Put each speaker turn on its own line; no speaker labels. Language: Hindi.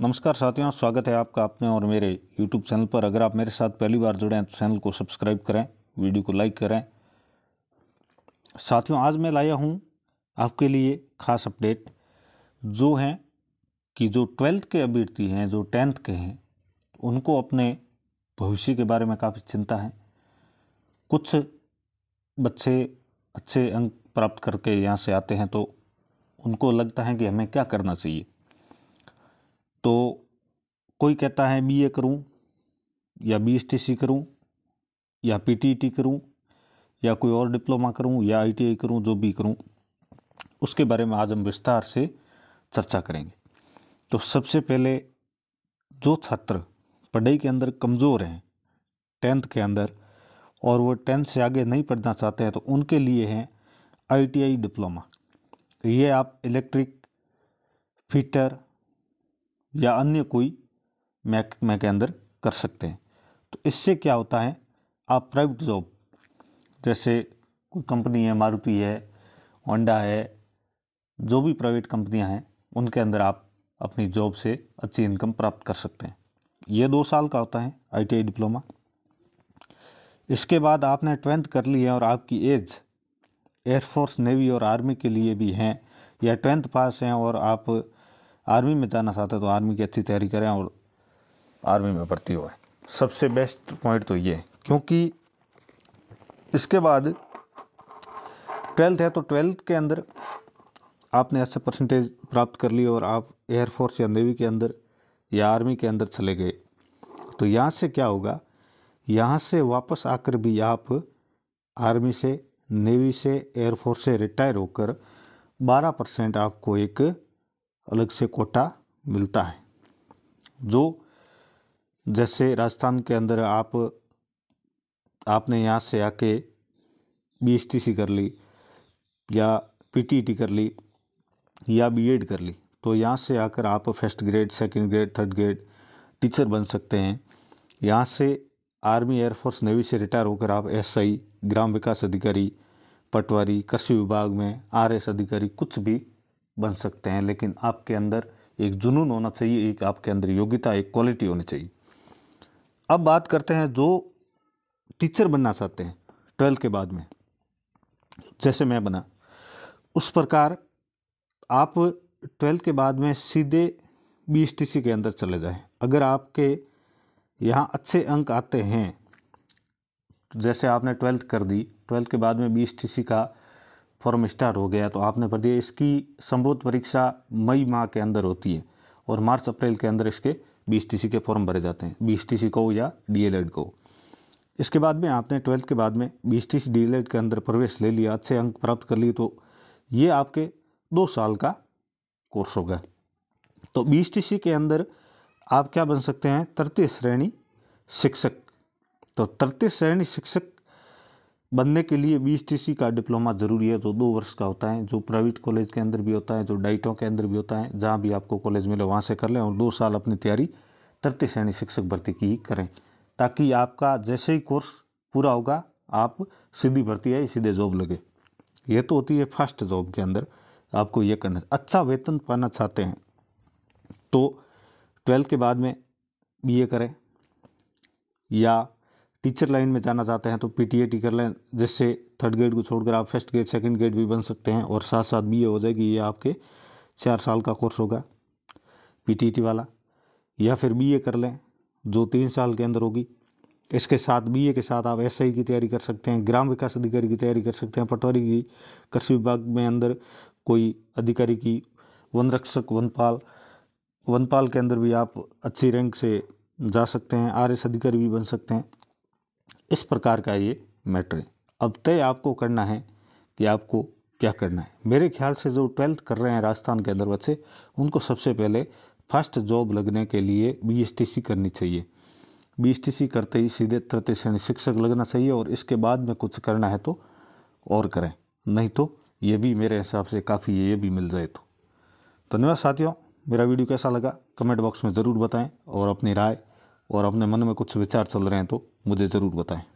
नमस्कार साथियों स्वागत है आपका अपने और मेरे YouTube चैनल पर अगर आप मेरे साथ पहली बार जुड़े हैं तो चैनल को सब्सक्राइब करें वीडियो को लाइक करें साथियों आज मैं लाया हूं आपके लिए खास अपडेट जो हैं कि जो ट्वेल्थ के अभ्यर्थी हैं जो टेंथ के हैं उनको अपने भविष्य के बारे में काफ़ी चिंता है कुछ बच्चे अच्छे अंक प्राप्त करके यहाँ से आते हैं तो उनको लगता है कि हमें क्या करना चाहिए तो कोई कहता है बीए करूं या बी एस टी सी करूँ या पी टी टी करूँ या कोई और डिप्लोमा करूँ या आई टी आई करूँ जो भी करूँ उसके बारे में आज हम विस्तार से चर्चा करेंगे तो सबसे पहले जो छात्र पढ़ाई के अंदर कमज़ोर हैं टेंथ के अंदर और वो टेंथ से आगे नहीं पढ़ना चाहते हैं तो उनके लिए हैं आई टी आई डिप्लोमा ये आप इलेक्ट्रिक फिटर या अन्य कोई मैक मैं के अंदर कर सकते हैं तो इससे क्या होता है आप प्राइवेट जॉब जैसे कोई कंपनी है मारुति है होंडा है जो भी प्राइवेट कंपनियां हैं उनके अंदर आप अपनी जॉब से अच्छी इनकम प्राप्त कर सकते हैं ये दो साल का होता है आईटीआई डिप्लोमा इसके बाद आपने ट्वेल्थ कर ली है और आपकी एज एयरफोर्स नेवी और आर्मी के लिए भी हैं या ट्वेल्थ पास हैं और आप आर्मी में जाना चाहते हैं तो आर्मी की अच्छी तैयारी करें और आर्मी में भर्ती होए सबसे बेस्ट पॉइंट तो ये क्योंकि इसके बाद ट्वेल्थ है तो ट्वेल्थ के अंदर आपने अच्छे परसेंटेज प्राप्त कर लिए और आप एयरफोर्स या नेवी के अंदर या आर्मी के अंदर चले गए तो यहाँ से क्या होगा यहाँ से वापस आकर भी आप आर्मी से नेवी से एयरफोर्स से रिटायर होकर 12 परसेंट आपको एक अलग से कोटा मिलता है जो जैसे राजस्थान के अंदर आप आपने यहाँ से आके बी एस टी सी कर ली या पी टी टी कर ली या बी एड कर ली तो यहाँ से आकर आप first grade second grade third grade teacher बन सकते हैं यहाँ से आर्मी एयरफोर्स नेवी से रिटायर होकर आप एसआई ग्राम विकास अधिकारी पटवारी कृषि विभाग में आरएस अधिकारी कुछ भी बन सकते हैं लेकिन आपके अंदर एक जुनून होना चाहिए एक आपके अंदर योग्यता एक क्वालिटी होनी चाहिए अब बात करते हैं जो टीचर बनना चाहते हैं ट्वेल्थ के बाद में जैसे मैं बना उस प्रकार आप ट्वेल्थ के बाद में सीधे बी के अंदर चले जाएं अगर आपके यहाँ अच्छे अंक आते हैं जैसे आपने ट्वेल्थ कर दी ट्वेल्थ के बाद में बी का फॉर्म स्टार्ट हो गया तो आपने भर दिया इसकी संबोध परीक्षा मई माह के अंदर होती है और मार्च अप्रैल के अंदर इसके बी के फॉर्म भरे जाते हैं बी को या डीएलएड को इसके बाद में आपने ट्वेल्थ के बाद में बी एस टी के अंदर प्रवेश ले लिया अच्छे अंक प्राप्त कर लिए तो ये आपके दो साल का कोर्स होगा तो बी के अंदर आप क्या बन सकते हैं तृतीय श्रेणी शिक्षक तो तृतीय श्रेणी शिक्षक बनने के लिए बी का डिप्लोमा ज़रूरी है जो दो वर्ष का होता है जो प्राइवेट कॉलेज के अंदर भी होता है जो डाइटों के अंदर भी होता है जहाँ भी आपको कॉलेज मिले वहाँ से कर लें और दो साल अपनी तैयारी तृतीय श्रेणी शिक्षक भर्ती की ही करें ताकि आपका जैसे ही कोर्स पूरा होगा आप सीधी भर्ती आए सीधे जॉब लगे ये तो होती है फर्स्ट जॉब के अंदर आपको ये करना अच्छा वेतन पाना चाहते हैं तो ट्वेल्थ के बाद में बी करें या टीचर लाइन में जाना चाहते हैं तो पी टी ए लें जिससे थर्ड ग्रेड को छोड़कर आप फर्स्ट ग्रेड सेकंड ग्रेड भी बन सकते हैं और साथ साथ बी ए हो जाएगी ये आपके चार साल का कोर्स होगा पी टी टी वाला या फिर बी ए कर लें जो तीन साल के अंदर होगी इसके साथ बी ए के साथ आप एस आई की तैयारी कर सकते हैं ग्राम विकास अधिकारी की तैयारी कर सकते हैं पटवारी की कृषि विभाग में अंदर कोई अधिकारी की वन रक्षक वनपाल वनपाल के अंदर भी आप अच्छी रैंक से जा सकते हैं आर एस अधिकारी भी बन सकते हैं इस प्रकार का ये मैटर है अब तय आपको करना है कि आपको क्या करना है मेरे ख्याल से जो ट्वेल्थ कर रहे हैं राजस्थान के अंदर बच्चे उनको सबसे पहले फर्स्ट जॉब लगने के लिए बी करनी चाहिए बी करते ही सीधे तृतीय श्रेणी शिक्षक लगना चाहिए और इसके बाद में कुछ करना है तो और करें नहीं तो ये भी मेरे हिसाब से काफ़ी ये भी मिल जाए तो धन्यवाद साथियों मेरा वीडियो कैसा लगा कमेंट बॉक्स में ज़रूर बताएं और अपनी राय और अपने मन में कुछ विचार चल रहे हैं तो मुझे ज़रूर बताएं